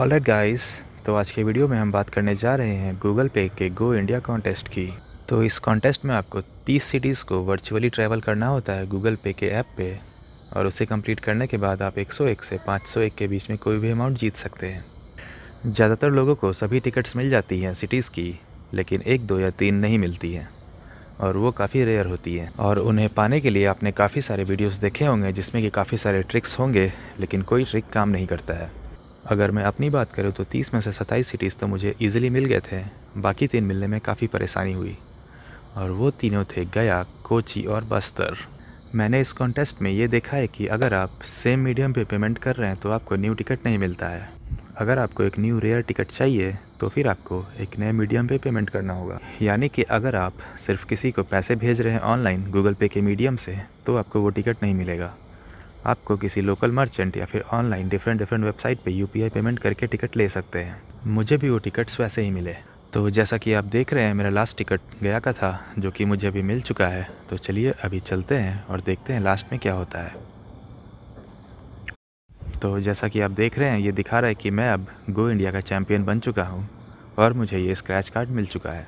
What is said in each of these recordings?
right guys तो आज के वीडियो में हम बात करने जा रहे हैं गूगल पे के गो इंडिया कॉन्टेस्ट की तो इस कॉन्टेस्ट में आपको 30 सिटीज़ को वर्चुअली ट्रैवल करना होता है गूगल पे के ऐप पे और उसे कंप्लीट करने के बाद आप 101 से 501 के बीच में कोई भी अमाउंट जीत सकते हैं ज़्यादातर लोगों को सभी टिकट्स मिल जाती हैं सिटीज़ की लेकिन एक दो या तीन नहीं मिलती हैं और वो काफ़ी रेयर होती है और उन्हें पाने के लिए आपने काफ़ी सारे वीडियोस देखे होंगे जिसमें कि काफ़ी सारे ट्रिक्स होंगे लेकिन कोई ट्रिक काम नहीं करता है अगर मैं अपनी बात करूँ तो तीस में से सत्ताईस सिटीज़ तो मुझे ईजिली मिल गए थे बाकी तीन मिलने में काफ़ी परेशानी हुई और वो तीनों थे गया कोची और बस्तर मैंने इस कॉन्टेस्ट में ये देखा है कि अगर आप सेम मीडियम पे पेमेंट कर रहे हैं तो आपको न्यू टिकट नहीं मिलता है अगर आपको एक न्यू रेयर टिकट चाहिए तो फिर आपको एक नए मीडियम पे पेमेंट करना होगा यानी कि अगर आप सिर्फ किसी को पैसे भेज रहे हैं ऑनलाइन गूगल पे के मीडियम से तो आपको वो टिकट नहीं मिलेगा आपको किसी लोकल मर्चेंट या फिर ऑनलाइन डिफरेंट डिफरेंट वेबसाइट पे यूपीआई पेमेंट करके टिकट ले सकते हैं मुझे भी वो टिकट्स वैसे ही मिले तो जैसा कि आप देख रहे हैं मेरा लास्ट टिकट गया का था जो कि मुझे अभी मिल चुका है तो चलिए अभी चलते हैं और देखते हैं लास्ट में क्या होता है तो जैसा कि आप देख रहे हैं ये दिखा रहा है कि मैं अब गो इंडिया का चैम्पियन बन चुका हूँ और मुझे ये स्क्रैच कार्ड मिल चुका है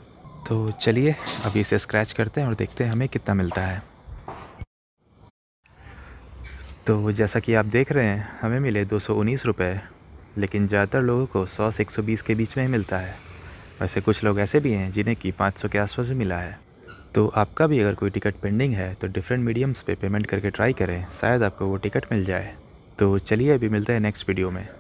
तो चलिए अभी इसे स्क्रैच करते हैं और देखते हैं हमें कितना मिलता है तो जैसा कि आप देख रहे हैं हमें मिले दो सौ उन्नीस रुपये लेकिन ज़्यादातर लोगों को सौ से एक सौ बीस के बीच में ही मिलता है वैसे कुछ लोग ऐसे भी हैं जिन्हें कि पाँच सौ के आसपास भी मिला है तो आपका भी अगर कोई टिकट पेंडिंग है तो डिफरेंट मीडियम्स पे पेमेंट करके ट्राई करें शायद आपको वो टिकट मिल जाए तो चलिए अभी मिलते हैं नेक्स्ट वीडियो में